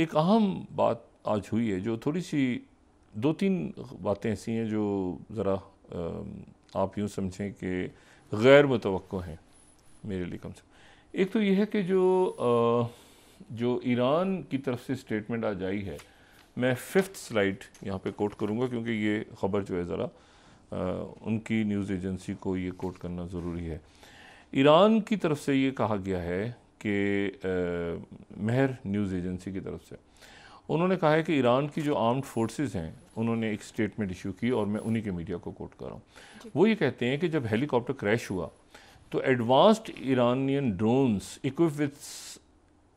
एक अहम बात आज हुई है जो थोड़ी सी दो तीन बातें ऐसी हैं जो ज़रा आप यूँ समझें कि गैर मुतव हैं मेरे लिए कम से एक तो यह है कि जो जो ईरान की तरफ से स्टेटमेंट आ जाई है मैं फिफ्थ स्लाइड यहाँ पे कोट करूँगा क्योंकि ये ख़बर जो है ज़रा उनकी न्यूज़ एजेंसी को ये कोट करना ज़रूरी है ईरान की तरफ से ये कहा गया है के महर न्यूज़ एजेंसी की तरफ से उन्होंने कहा है कि ईरान की जो आर्म्ड फोर्सेस हैं उन्होंने एक स्टेटमेंट इशू की और मैं उन्हीं के मीडिया को कोट कर रहा हूँ वो ये कहते हैं कि जब हेलीकॉप्टर क्रैश हुआ तो advanced Iranian drones equip with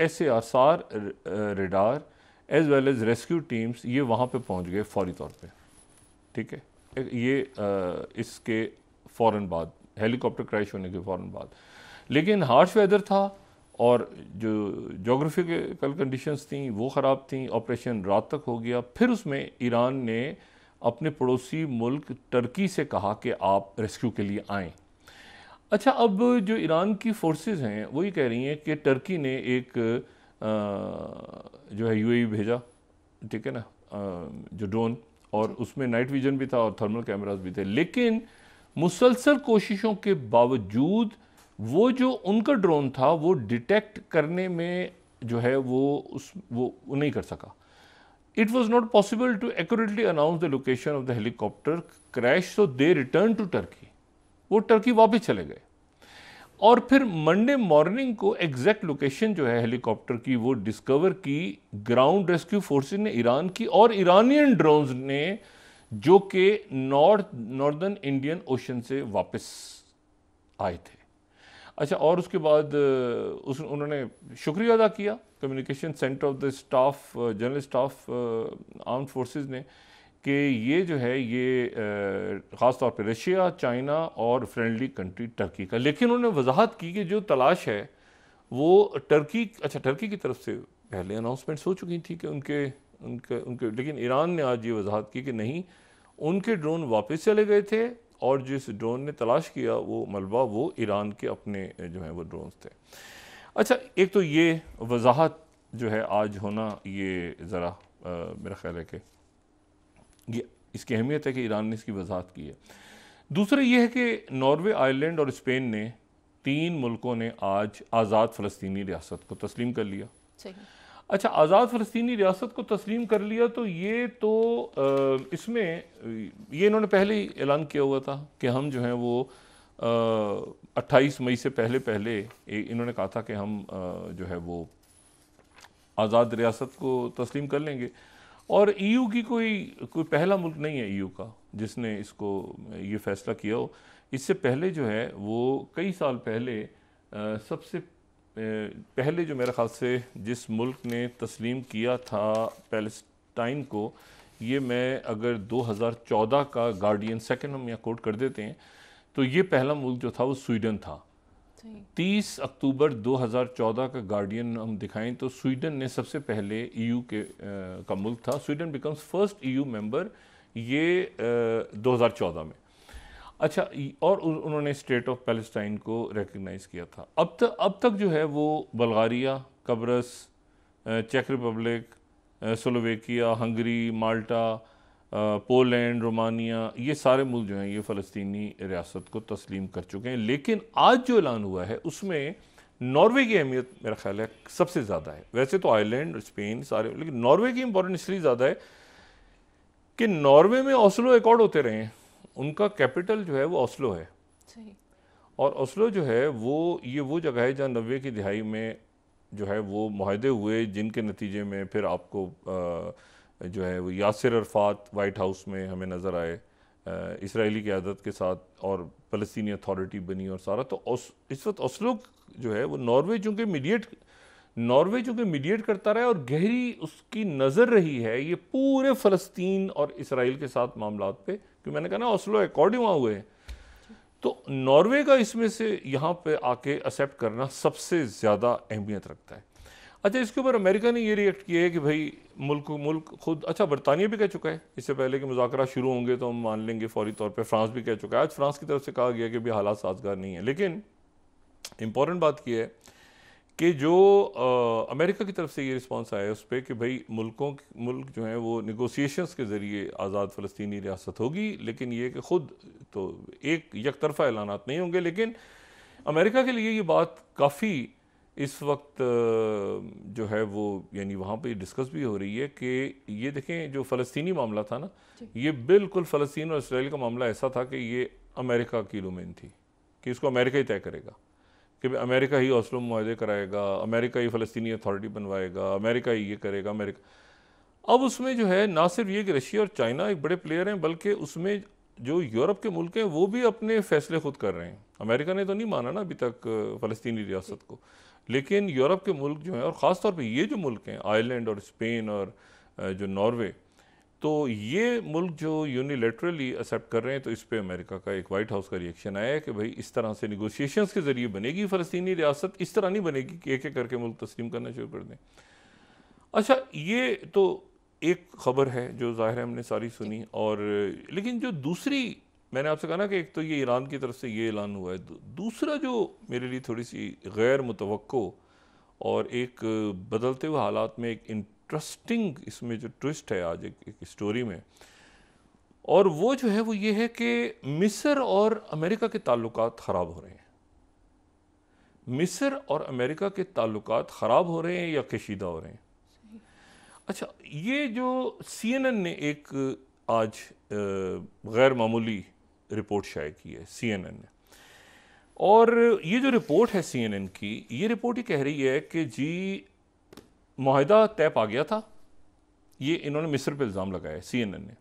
S A आसार radar as well as rescue teams ये वहाँ पर पहुँच गए फौरी तौर पर ठीक है ये आ, इसके फ़ौर बाद हेलीकॉप्टर क्रैश होने के फ़ौर बाद लेकिन हार्श वेदर था और जो जोग्राफिकल कंडीशंस थी वो ख़राब थी ऑपरेशन रात तक हो गया फिर उसमें ईरान ने अपने पड़ोसी मुल्क टर्की से कहा कि आप रेस्क्यू के लिए आएँ अच्छा अब जो ईरान की फोर्सेस हैं वो ये कह रही हैं कि टर्की ने एक आ, जो है यूएई e भेजा ठीक है ना आ, जो ड्रोन और उसमें नाइट विजन भी था और थर्मल कैमराज भी थे लेकिन मुसलसल कोशिशों के बावजूद वो जो उनका ड्रोन था वो डिटेक्ट करने में जो है वो उस वो नहीं कर सका it was not possible to accurately announce the location of the helicopter crash so they return to Turkey वो टर्की वापस चले गए और फिर मंडे मॉर्निंग को एग्जैक्ट लोकेशन जो है हेलीकॉप्टर की वो डिस्कवर की ग्राउंड रेस्क्यू फोर्सेज ने ईरान की और ईरानियन ड्रोन्स ने जो कि नॉर्थ नॉर्दर्न इंडियन ओशन से वापस आए थे अच्छा और उसके बाद उस उन्होंने शुक्रिया अदा किया communication centre of the staff general staff arm forces ने कि ये जो है ये ख़ास तौर पे रशिया चाइना और फ्रेंडली कंट्री टर्की का लेकिन उन्होंने वजाहत की कि जो तलाश है वो टर्की अच्छा टर्की की तरफ से पहले अनाउंसमेंट्स हो चुकी थी कि उनके उनके उनके लेकिन ईरान ने आज ये वजाहत की कि नहीं उनके ड्रोन वापस चले गए थे और जिस ड्रोन ने तलाश किया वो मलबा वो ईरान के अपने जो हैं वो ड्रोन थे अच्छा एक तो ये वजाहत जो है आज होना ये ज़रा मेरा ख्याल है कि ये इसकी अहमियत है कि ईरान ने इसकी वजाहत की है दूसरा ये है कि नॉर्वे आयरलैंड और स्पेन ने तीन मुल्कों ने आज आज़ाद फ़लस्तीनी रियासत को तस्लीम कर लिया अच्छा आज़ाद फ़लस्तनी रियासत को तस्लीम कर लिया तो ये तो इसमें ये इन्होंने पहले ही ऐलान किया हुआ था कि हम जो हैं वो अट्ठाईस मई से पहले पहले इन्होंने कहा था कि हम जो है वो आज़ाद रियासत को तस्लीम कर लेंगे और ईयू की कोई कोई पहला मुल्क नहीं है ईयू का जिसने इसको ये फैसला किया हो इससे पहले जो है वो कई साल पहले सबसे पहले जो मेरे ख्याल से जिस मुल्क ने तस्लीम किया था पैलेस्टाइन को ये मैं अगर 2014 का गार्डियन सेकेंड हम यहाँ कोट कर देते हैं तो ये पहला मुल्क जो था वो स्वीडन था 30 अक्टूबर 2014 का गार्डियन हम दिखाएं तो स्वीडन ने सबसे पहले ईयू के आ, का मुल्क था Sweden becomes first EU member ये आ, 2014 में अच्छा और उन्होंने स्टेट ऑफ पैलेस्टाइन को रिकगनाइज़ किया था अब तक अब तक जो है वो बल्गारिया कब्रस चेक Republic Slovakia Hungary Malta Poland Romania ये सारे मुल्क जो हैं ये फ़लस्तनी रियासत को तस्लीम कर चुके हैं लेकिन आज जो ऐलान हुआ है उसमें नॉर्वे की अहमियत मेरा ख्याल है सबसे ज़्यादा है वैसे तो आयरलैंड स्पेन सारे लेकिन नॉर्वे की इम्पोर्टेंट इसलिए ज़्यादा है कि नॉर्वे में ओस्लो एकॉर्ड होते रहे हैं उनका कैपिटल जो है वो ओस्लो है और ओस्लो जो है वो ये वो जगह है जहाँ नब्बे की दिहाई में जो है वो माहदे हुए जिनके नतीजे में फिर आपको जो है वो यासिर अरफात वाइट हाउस में हमें नज़र आए इसराइली क्यादत के साथ और फ़लस्तनी अथॉरिटी बनी और सारा तो इस वक्त ओस्लो जो है वो नॉर्वे चूँकि मीडिएट नॉर्वे चूँकि मीडिएट करता रहा है और गहरी उसकी नज़र रही है ये पूरे फ़लस्तीन और इसराइल के साथ मामला पे कि मैंने कहा ना ऑस्लो अकॉर्डिंग वहाँ हुए तो नॉर्वे का इसमें से यहाँ पे आके एक्सेप्ट करना सबसे ज़्यादा अहमियत रखता है अच्छा इसके ऊपर अमेरिका ने ये रिएक्ट किया है कि भाई मुल्क मुल्क खुद अच्छा बरतानिया भी कह चुका है इससे पहले कि मुजाकर शुरू होंगे तो हम मान लेंगे फौरी तौर पर फ्रांस भी कह चुका है आज फ्रांस की तरफ से कहा गया कि भाई हालात साजगार नहीं है लेकिन इम्पॉर्टेंट बात यह है कि जो आ, अमेरिका की तरफ से ये रिस्पांस आया है उस पर कि भाई मुल्कों मुल्क जो हैं वो निगोसिएशंस के ज़रिए आज़ाद फ़लस्तनी रियासत होगी लेकिन ये कि ख़ुद तो एक यक तरफा ऐलाना नहीं होंगे लेकिन अमेरिका के लिए ये बात काफ़ी इस वक्त जो है वो यानी वहाँ पे डिस्कस भी हो रही है कि ये देखें जो फ़लस्तनी मामला था ना ये बिल्कुल फ़लस्तीन और इसराइल का मामला ऐसा था कि ये अमेरिका की डोमेन थी कि इसको अमेरिका ही तय करेगा कि अमेरिका ही हौसलो माहे कराएगा अमेरिका ही फ़लस्तनी अथॉरिटी बनवाएगा अमेरिका ही ये करेगा अमेरिका अब उसमें जो है ना सिर्फ ये कि रशिया और चाइना एक बड़े प्लेयर हैं बल्कि उसमें जो यूरोप के मुल्क हैं वो भी अपने फ़ैसले खुद कर रहे हैं अमेरिका ने तो नहीं माना ना अभी तक फ़लस्तनी रियासत को लेकिन यूरोप के मुल्क जो हैं और ख़ास तौर पर ये जो मुल्क हैं आयरलैंड और स्पेन और जो नॉर्वे तो ये मुल्क जो यूनिलेटरली एक्सेप्ट कर रहे हैं तो इस पर अमेरिका का एक वाइट हाउस का रिएक्शन आया कि भाई इस तरह से निगोशिएशन के ज़रिए बनेगी फ़लस्तनी रियासत इस तरह नहीं बनेगी कि एक एक करके मुल्क तस्लीम करना शुरू कर दें अच्छा ये तो एक खबर है जो ज़ाहिर है हमने सारी सुनी और लेकिन जो दूसरी मैंने आपसे कहा ना कि एक तो ये ईरान की तरफ से ये ऐलान हुआ है दूसरा जो मेरे लिए थोड़ी सी गैर मुतव और एक बदलते हुए हालात में एक इंटरेस्टिंग इसमें जो ट्विस्ट है आज एक, एक स्टोरी में और वो जो है वो ये है कि मिस्र और अमेरिका के ताल्लुक ख़राब हो रहे हैं मिस्र और अमेरिका के ताल्लुक ख़राब हो रहे हैं या कशीदा हो रहे हैं अच्छा ये जो सी एन एन ने एक आज गैर मामूली रिपोर्ट शाये की है सी एन एन ने और ये जो रिपोर्ट है सी एन एन की ये रिपोर्ट ही कह रही है कि जी माहिदा तय पा गया था ये इन्होंने मिस्र पे इल्ज़ाम लगाया सी एन एन ने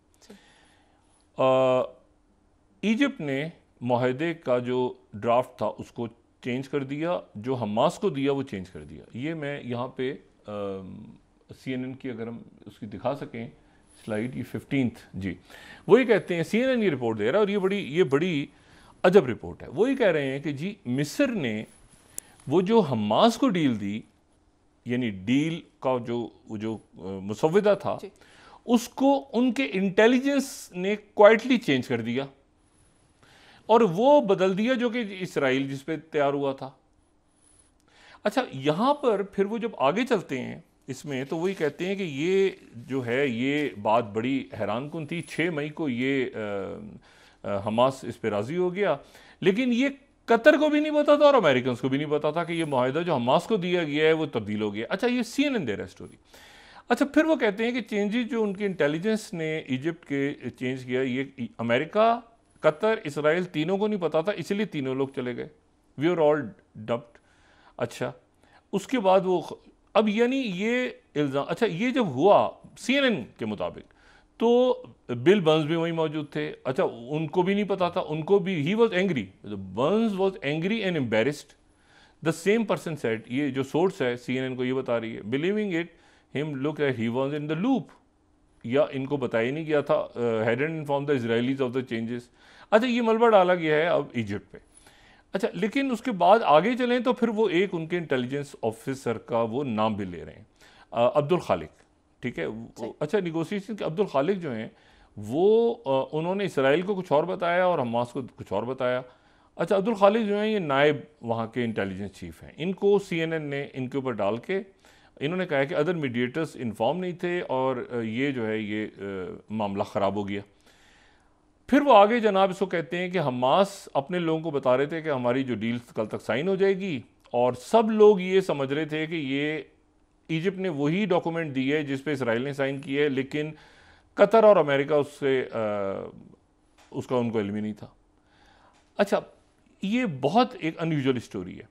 इजिप्ट ने माहदे का जो ड्राफ्ट था उसको चेंज कर दिया जो हमास को दिया वो चेंज कर दिया ये मैं यहाँ पे सी एन एन की अगर हम उसकी दिखा सकें स्लाइड ये फिफ्टीनथ जी वही कहते हैं सी एन एन ये रिपोर्ट दे रहा है और ये बड़ी ये बड़ी अजब रिपोर्ट है वही कह रहे हैं कि जी मिस्र ने वो जो हमास को डील दी यानी डील का जो जो मुसविदा था उसको उनके इंटेलिजेंस ने क्वाइटली चेंज कर दिया और वो बदल दिया जो कि इसराइल जिस पे तैयार हुआ था अच्छा यहां पर फिर वो जब आगे चलते हैं इसमें तो वही कहते हैं कि ये जो है ये बात बड़ी हैरान कन थी छः मई को ये आ, आ, हमास इस पर राज़ी हो गया लेकिन ये कतर को भी नहीं पता था और अमेरिकन को भी नहीं पता था कि ये माहिदा जो हमास को दिया गया है वो तब्दील हो गया अच्छा ये सी एन एन दे रहा है स्टोरी अच्छा फिर वो कहते हैं कि चेंजेज जो उनकी इंटेलिजेंस ने इजिप्ट के चेंज किया ये अमेरिका कतर इसराइल तीनों को नहीं पता था इसलिए तीनों लोग चले गए वी आर ऑल डब्ड अच्छा उसके बाद वो अब यानी ये इल्ज़ाम अच्छा ये जब हुआ सी एन एन के मुताबिक तो बिल बर्न्स भी वहीं मौजूद थे अच्छा उनको भी नहीं पता था उनको भी he was angry Burns was angry and embarrassed the same person said ये जो सोर्स है सी एन एन को ये बता रही है believing it him look at he was in the loop या इनको बताया नहीं गया था had and inform the Israelis of the changes अच्छा ये मलबा डाला गया है अब इजिप्ट पे अच्छा लेकिन उसके बाद आगे चलें तो फिर वो एक उनके इंटेलिजेंस ऑफिसर का वो नाम भी ले रहे हैं अब्दुल खालिक ठीक है अच्छा निगोसिएशन के अब्दुल खालिक जो हैं वो आ, उन्होंने इसराइल को कुछ और बताया और हमास को कुछ और बताया अच्छा अब्दुल खालिक जो हैं ये नायब वहाँ के इंटेलिजेंस चीफ हैं इनको सीएनएन ने इनके ऊपर डाल के इन्होंने कहा कि अदर मीडिएटर्स इन्फॉर्म नहीं थे और ये जो है ये आ, मामला ख़राब हो गया फिर वो आगे जनाब इसको कहते हैं कि हमास अपने लोगों को बता रहे थे कि हमारी जो डील्स कल तक साइन हो जाएगी और सब लोग ये समझ रहे थे कि ये इजिप्ट ने वही डॉक्यूमेंट दी है जिस पे इसराइल ने साइन किया है लेकिन कतर और अमेरिका उससे उसका उनको इलम नहीं था अच्छा ये बहुत एक अनयूजल स्टोरी है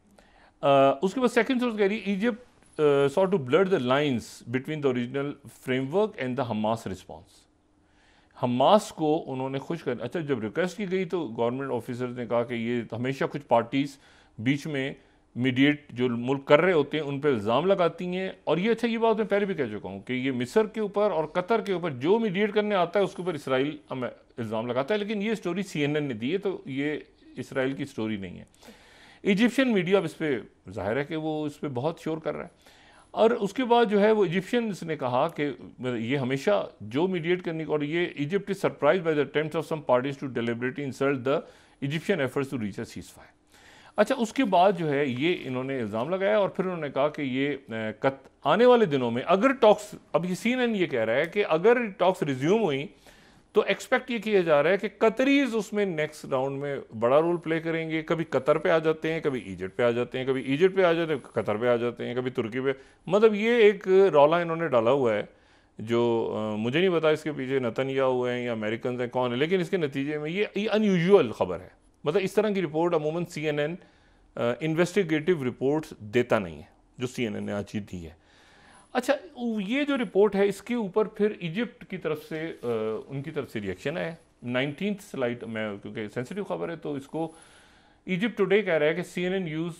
आ, उसके बाद सेकंड सोर्स कह रही है Egypt saw to blood the lines between the original framework and the Hamas response Hamas को उन्होंने खुश कर अच्छा जब रिक्वेस्ट की गई तो गवर्नमेंट ऑफिसर्स ने कहा कि ये हमेशा कुछ पार्टीज़ बीच में मीडिएट जो मुल्क कर रहे होते हैं उन पर इल्ज़ाम लगाती हैं और ये अच्छा ये बात मैं पहले भी कह चुका हूँ कि ये मिस्र के ऊपर और कतर के ऊपर जो मीडिएट करने आता है उसके ऊपर इसराइल हमें इल्ज़ाम लगाता है लेकिन ये स्टोरी सी एन एन ने दी है तो ये इसराइल की स्टोरी नहीं है इजिप्शियन मीडिया अब इस पर जाहिर है कि वो इस पर बहुत शोर कर रहा है और उसके बाद जो है वो इजिप्शियंस ने कहा कि ये हमेशा जो मीडिएट करने और ये Egypt is surprise by the attempt of some parties to deliberately insult the Egyptian efforts to reach a ceasefire अच्छा उसके बाद जो है ये इन्होंने इल्ज़ाम लगाया और फिर उन्होंने कहा कि ये कत आने वाले दिनों में अगर टॉक्स अब ये एन ये कह रहा है कि अगर टॉक्स रिज्यूम हुई तो एक्सपेक्ट ये किया जा रहा है कि कतरीज उसमें नेक्स्ट राउंड में बड़ा रोल प्ले करेंगे कभी कतर पे आ जाते हैं कभी इजिप्ट पे आ जाते हैं कभी इजिप्ट पे आ जाते हैं कतर पे आ जाते हैं कभी तुर्की पे मतलब ये एक रौला इन्होंने डाला हुआ है जो आ, मुझे नहीं पता इसके पीछे नतनया हुए हैं या अमेरिकन हैं कौन है लेकिन इसके नतीजे में ये ये अनयूजल खबर है मतलब इस तरह की रिपोर्ट अमूमन C N N investigative report देता नहीं है जो सी एन एन ने आज ही दी है अच्छा ये जो रिपोर्ट है इसके ऊपर फिर इजिप्ट की तरफ से आ, उनकी तरफ से रिएक्शन आया नाइनटीन स्लाइड में क्योंकि सेंसिटिव खबर है तो इसको इजिप्ट टुडे कह रहा है कि C N N use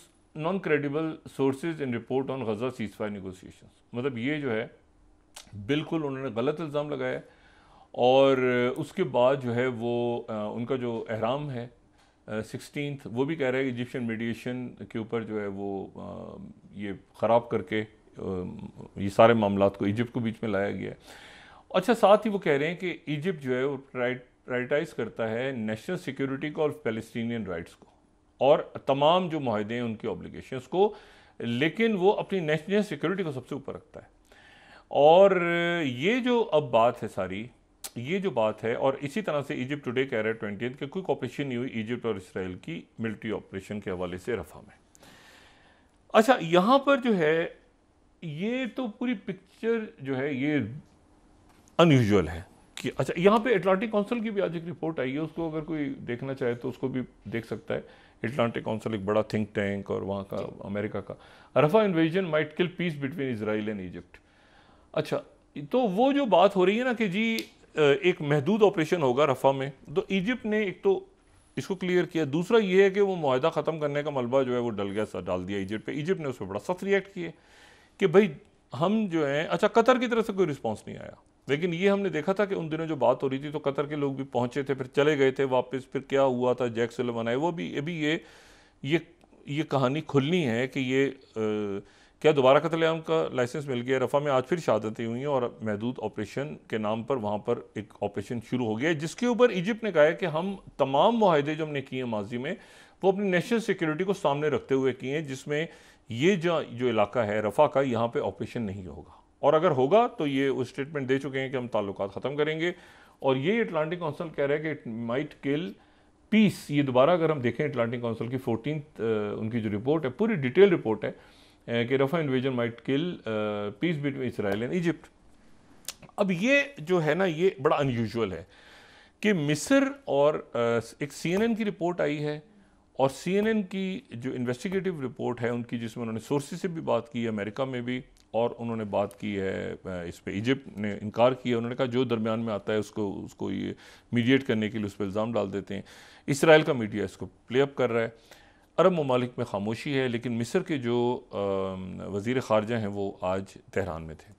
non credible sources in report on Gaza ceasefire negotiation मतलब ये जो है बिल्कुल उन्होंने गलत इल्ज़ाम लगाया और उसके बाद जो है वो आ, उनका जो अहराम है सिक्सटीन uh, वो भी कह रहा है कि इजिप्शियन मीडिएशन के ऊपर जो है वो आ, ये ख़राब करके आ, ये सारे मामला को इजिप्ट को बीच में लाया गया है अच्छा साथ ही वो कह रहे हैं कि इजिप्ट जो है वो प्राइटाइज करता है नेशनल सिक्योरिटी को और पैलेस्टीनियन राइट्स को और तमाम जो माहदे हैं उनकी ऑब्लिगेशन को लेकिन वो अपनी नेशनल सिक्योरिटी को सबसे ऊपर रखता है और ये जो अब बात है सारी ये जो बात है और इसी तरह से इजिप्ट टुडे कह रहा है ट्वेंटी कि कोई कॉपरेशन नहीं हुई इजिप्ट और इसराइल की मिलिट्री ऑपरेशन के हवाले से रफा में अच्छा यहां पर जो है ये तो पूरी पिक्चर जो है ये अनयूजल है कि अच्छा यहाँ पे अटलांटिक काउंसिल की भी आज एक रिपोर्ट आई है उसको अगर कोई देखना चाहे तो उसको भी देख सकता है अटलांटिक काउंसिल एक बड़ा थिंक टैंक और वहां का अमेरिका का Rafah invasion might kill peace between Israel and Egypt अच्छा तो वो जो बात हो रही है ना कि जी एक महदूद ऑपरेशन होगा रफ़ा में तो इजिप्ट ने एक तो इसको क्लियर किया दूसरा यह है कि वो माहा ख़त्म करने का मलबा जो है वो डल गया डाल दिया इजिप्ट पे इजिप्ट ने उस पर बड़ा सख्त रिएक्ट किया कि भाई हम जो है अच्छा कतर की तरफ से कोई रिस्पॉन्स नहीं आया लेकिन ये हमने देखा था कि उन दिनों जो बात हो रही थी तो कतर के लोग भी पहुंचे थे फिर चले गए थे वापस फिर क्या हुआ था जैक सुलेमान आए वो भी अभी ये ये ये कहानी खुलनी है कि ये आ, क्या दोबारा कतलेआम का लाइसेंस मिल गया रफ़ा में आज फिर शहादतें हुई हैं और महदूद ऑपरेशन के नाम पर वहाँ पर एक ऑपरेशन शुरू हो गया है जिसके ऊपर इजिप्ट ने कहा है कि हम तमाम माहदे जो हमने किए हैं माजी में वो अपनी नेशनल सिक्योरिटी को सामने रखते हुए किए हैं जिसमें ये जो जो इलाका है रफ़ा का यहाँ पर ऑपरेशन नहीं होगा और अगर होगा तो ये उस स्टेटमेंट दे चुके हैं कि हम ताल्लुक ख़त्म करेंगे और ये अटलांटिक कौंसल कह रहे हैं कि इट माइट किल पीस ये दोबारा अगर हम देखें अटलांटिक कौंसल की फोर्टीन उनकी जो रिपोर्ट है पूरी डिटेल रिपोर्ट है Uh, कि Rafah invasion might kill peace between Israel and Egypt अब ये जो है ना ये बड़ा अनयूजल है कि मिस्र और uh, एक सी की रिपोर्ट आई है और सी की जो इन्वेस्टिगेटिव रिपोर्ट है उनकी जिसमें उन्होंने सोर्सेज से भी बात की है अमेरिका में भी और उन्होंने बात की है uh, इस पर इजिप्ट ने इनकार किया उन्होंने कहा जो दरमियान में आता है उसको उसको ये मीडिएट करने के लिए उस पर इल्ज़ाम डाल देते हैं इसराइल का मीडिया इसको प्ले अप कर रहा है अरब ममालिक में खामोशी है लेकिन मिस्र के जो वज़ी ख़ारजा हैं वो आज तहरान में थे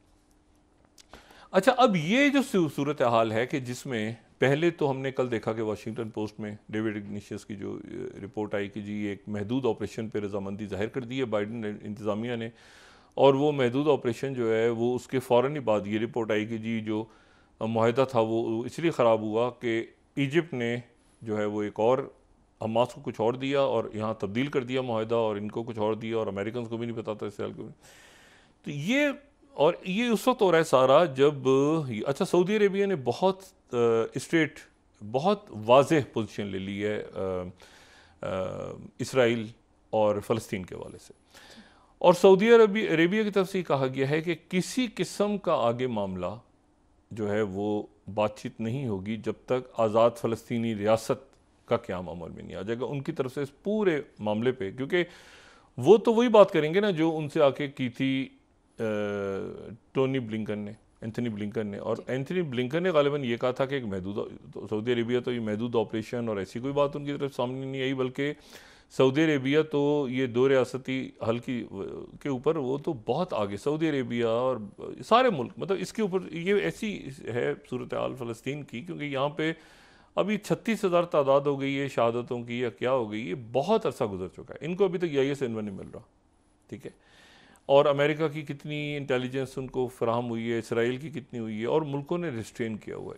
अच्छा अब ये जो सूरत हाल है कि जिसमें पहले तो हमने कल देखा कि वाशिंगटन पोस्ट में डेविड इग्निशियस की जो रिपोर्ट आई कि जी एक महदूद ऑपरेशन पर रजामंदी जाहिर कर दी है बाइडन इंतज़ामिया ने और वो महदूद ऑपरेशन जो है वो उसके फ़ौर ही बाद ये रिपोर्ट आई कि जी जो माहा था वो इसलिए ख़राब हुआ कि इजिप्ट ने जो है वो एक और हमास को कुछ और दिया और यहाँ तब्दील कर दिया माहिदा और इनको कुछ और दिया और अमेरिकन को भी नहीं पता था इसराइल को भी तो ये और ये उस वक्त हो रहा है सारा जब अच्छा सऊदी अरेबिया ने बहुत स्ट्रेट बहुत वाज पोजीशन ले ली है इसराइल और फ़लस्तीन के हवाले से और सऊदी अरबी अरेबिया की तरफ से कहा गया है कि किसी किस्म का आगे मामला जो है वो बातचीत नहीं होगी जब तक आज़ाद फ़लस्तीनी रियासत का क्याम अमल में नहीं आ जाएगा उनकी तरफ से इस पूरे मामले पे क्योंकि वो तो वही बात करेंगे ना जो उनसे आके की थी टोनी ब्लिंकन ने एंथनी ब्लिंकन ने और एंथनी ब्लिंकन ने गालिबा ये कहा था कि एक महदूद सऊदी अरेबिया तो ये महदूद ऑपरेशन और ऐसी कोई बात उनकी तरफ सामने नहीं आई बल्कि सऊदी अरेबिया तो ये दो रियासती हल की के ऊपर वो तो बहुत आगे सऊदी अरेबिया और सारे मुल्क मतलब इसके ऊपर ये ऐसी है सूरत हाल फ़लस्तीन की क्योंकि यहाँ पर अभी छत्तीस हज़ार तादाद हो गई है शहादतों की या क्या हो गई ये बहुत अरसा गुजर चुका है इनको अभी तक यही e से इनवा नहीं मिल रहा ठीक है और अमेरिका की कितनी इंटेलिजेंस उनको फ्राहम हुई है इसराइल की कितनी हुई है और मुल्कों ने रिस्ट्रेन किया हुआ है